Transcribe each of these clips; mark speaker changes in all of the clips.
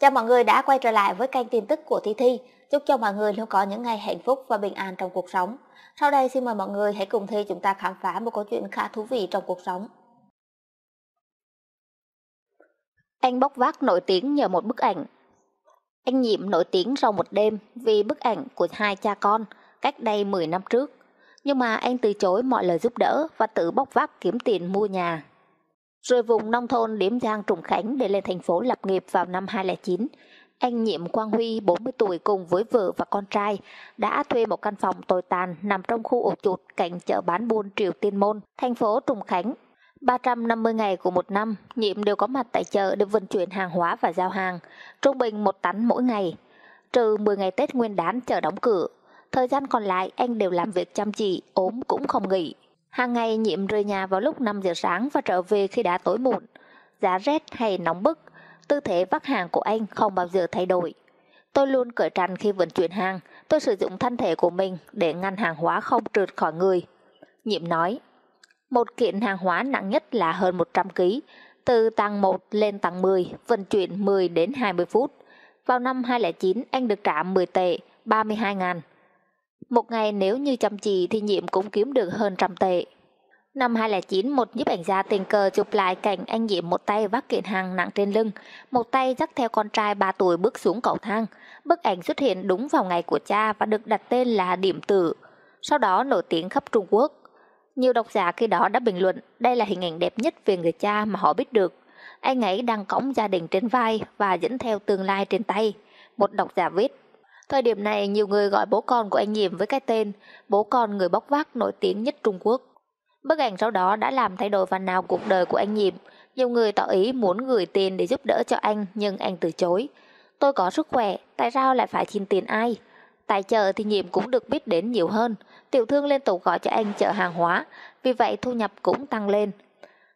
Speaker 1: Chào mọi người đã quay trở lại với kênh tin tức của Thi Thi. Chúc cho mọi người luôn có những ngày hạnh phúc và bình an trong cuộc sống. Sau đây xin mời mọi người hãy cùng Thi chúng ta khám phá một câu chuyện khá thú vị trong cuộc sống. Anh bốc vác nổi tiếng nhờ một bức ảnh. Anh nhiệm nổi tiếng sau một đêm vì bức ảnh của hai cha con cách đây 10 năm trước. Nhưng mà anh từ chối mọi lời giúp đỡ và tự bốc vác kiếm tiền mua nhà rồi vùng nông thôn điểm Giang Trùng Khánh để lên thành phố lập nghiệp vào năm 2009. Anh Nhiệm Quang Huy, 40 tuổi cùng với vợ và con trai, đã thuê một căn phòng tồi tàn nằm trong khu ổ chuột cạnh chợ bán buôn Triều Tiên Môn, thành phố Trùng Khánh. 350 ngày của một năm, Nhiệm đều có mặt tại chợ để vận chuyển hàng hóa và giao hàng, trung bình một tấn mỗi ngày. Trừ 10 ngày Tết Nguyên đán chợ đóng cửa, thời gian còn lại anh đều làm việc chăm chỉ, ốm cũng không nghỉ. Hàng ngày nhiệm rời nhà vào lúc 5 giờ sáng và trở về khi đã tối muộn. Giá rét hay nóng bức, tư thế vác hàng của anh không bao giờ thay đổi. Tôi luôn cởi trần khi vận chuyển hàng, tôi sử dụng thân thể của mình để ngăn hàng hóa không trượt khỏi người. Nhiệm nói, một kiện hàng hóa nặng nhất là hơn 100 kg, từ tầng 1 lên tầng 10, vận chuyển 10 đến 20 phút. Vào năm 2009, anh được trả 10 tệ, 32 ngàn một ngày nếu như chăm chỉ thì nhiệm cũng kiếm được hơn trăm tệ. Năm 2009, một nhiếp ảnh gia tình cờ chụp lại cảnh anh nhiệm một tay vác kiện hàng nặng trên lưng, một tay dắt theo con trai 3 tuổi bước xuống cầu thang. Bức ảnh xuất hiện đúng vào ngày của cha và được đặt tên là Điểm Tử, sau đó nổi tiếng khắp Trung Quốc. Nhiều độc giả khi đó đã bình luận đây là hình ảnh đẹp nhất về người cha mà họ biết được. Anh ấy đang cõng gia đình trên vai và dẫn theo tương lai trên tay. Một độc giả viết Thời điểm này nhiều người gọi bố con của anh Nhiệm với cái tên bố con người bóc vác nổi tiếng nhất Trung Quốc. Bức ảnh sau đó đã làm thay đổi phần nào cuộc đời của anh Nhiệm. Nhiều người tỏ ý muốn gửi tiền để giúp đỡ cho anh nhưng anh từ chối. Tôi có sức khỏe, tại sao lại phải xin tiền ai? Tại chợ thì nhiệm cũng được biết đến nhiều hơn, tiểu thương liên tục gọi cho anh chợ hàng hóa, vì vậy thu nhập cũng tăng lên.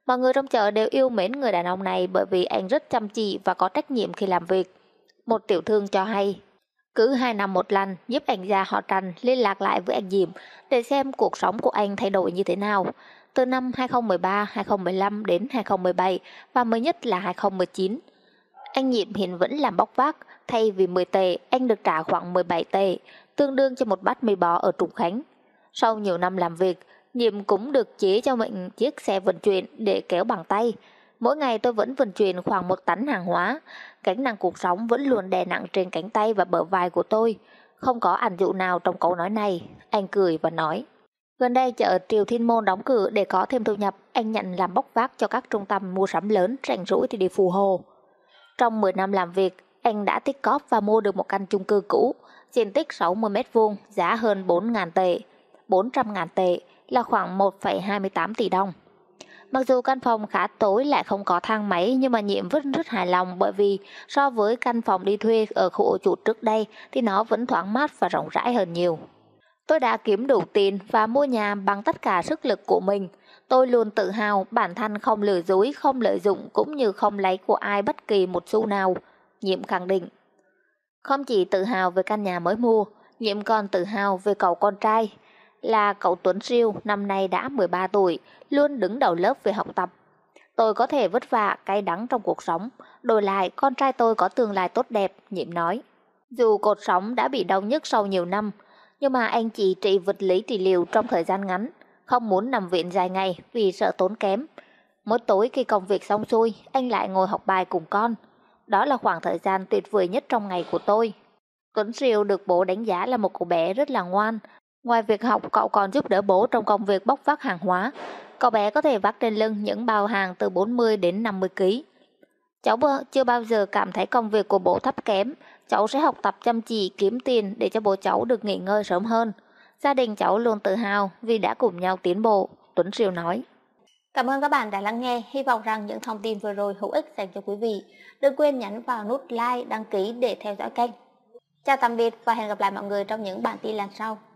Speaker 1: Mọi người trong chợ đều yêu mến người đàn ông này bởi vì anh rất chăm chỉ và có trách nhiệm khi làm việc. Một tiểu thương cho hay, cứ hai năm một lần giúp anh gia họ Trần liên lạc lại với anh Diệm để xem cuộc sống của anh thay đổi như thế nào. Từ năm 2013, 2015 đến 2017 và mới nhất là 2019. Anh Diệm hiện vẫn làm bóc vác, thay vì 10 tệ, anh được trả khoảng 17 tệ, tương đương cho một bát mì bò ở Trùng Khánh. Sau nhiều năm làm việc, Diệm cũng được chế cho mình chiếc xe vận chuyển để kéo bằng tay, Mỗi ngày tôi vẫn vận chuyển khoảng một tấn hàng hóa, gánh nặng cuộc sống vẫn luôn đè nặng trên cánh tay và bờ vai của tôi. Không có ảnh dụ nào trong câu nói này, anh cười và nói. Gần đây chợ Triều Thiên Môn đóng cửa để có thêm thu nhập, anh nhận làm bốc vác cho các trung tâm mua sắm lớn rảnh rỗi thì đi phù hồ. Trong 10 năm làm việc, anh đã tích cóp và mua được một căn chung cư cũ, diện tích 60 m2, giá hơn 4.000 tệ, 400.000 tệ là khoảng 1,28 tỷ đồng. Mặc dù căn phòng khá tối lại không có thang máy nhưng mà nhiệm vẫn rất hài lòng bởi vì so với căn phòng đi thuê ở khu ổ chuột trước đây thì nó vẫn thoáng mát và rộng rãi hơn nhiều. Tôi đã kiếm đủ tiền và mua nhà bằng tất cả sức lực của mình. Tôi luôn tự hào bản thân không lừa dối, không lợi dụng cũng như không lấy của ai bất kỳ một xu nào. Nhiệm khẳng định. Không chỉ tự hào về căn nhà mới mua, Nhiệm còn tự hào về cậu con trai là cậu Tuấn Siêu, năm nay đã 13 tuổi, luôn đứng đầu lớp về học tập. Tôi có thể vất vả, cay đắng trong cuộc sống, đổi lại con trai tôi có tương lai tốt đẹp, nhiệm nói. Dù cột sống đã bị đau nhức sau nhiều năm, nhưng mà anh chỉ trị vật lý trị liệu trong thời gian ngắn, không muốn nằm viện dài ngày vì sợ tốn kém. Mỗi tối khi công việc xong xuôi, anh lại ngồi học bài cùng con. Đó là khoảng thời gian tuyệt vời nhất trong ngày của tôi. Tuấn Siêu được bố đánh giá là một cậu bé rất là ngoan, Ngoài việc học, cậu còn giúp đỡ bố trong công việc bốc vác hàng hóa. Cậu bé có thể vác trên lưng những bao hàng từ 40 đến 50 kg. Cháu chưa bao giờ cảm thấy công việc của bố thấp kém, cháu sẽ học tập chăm chỉ kiếm tiền để cho bố cháu được nghỉ ngơi sớm hơn. Gia đình cháu luôn tự hào vì đã cùng nhau tiến bộ, Tuấn Siêu nói. Cảm ơn các bạn đã lắng nghe, hy vọng rằng những thông tin vừa rồi hữu ích dành cho quý vị. Đừng quên nhấn vào nút like, đăng ký để theo dõi kênh. Chào tạm biệt và hẹn gặp lại mọi người trong những bản tin lần sau.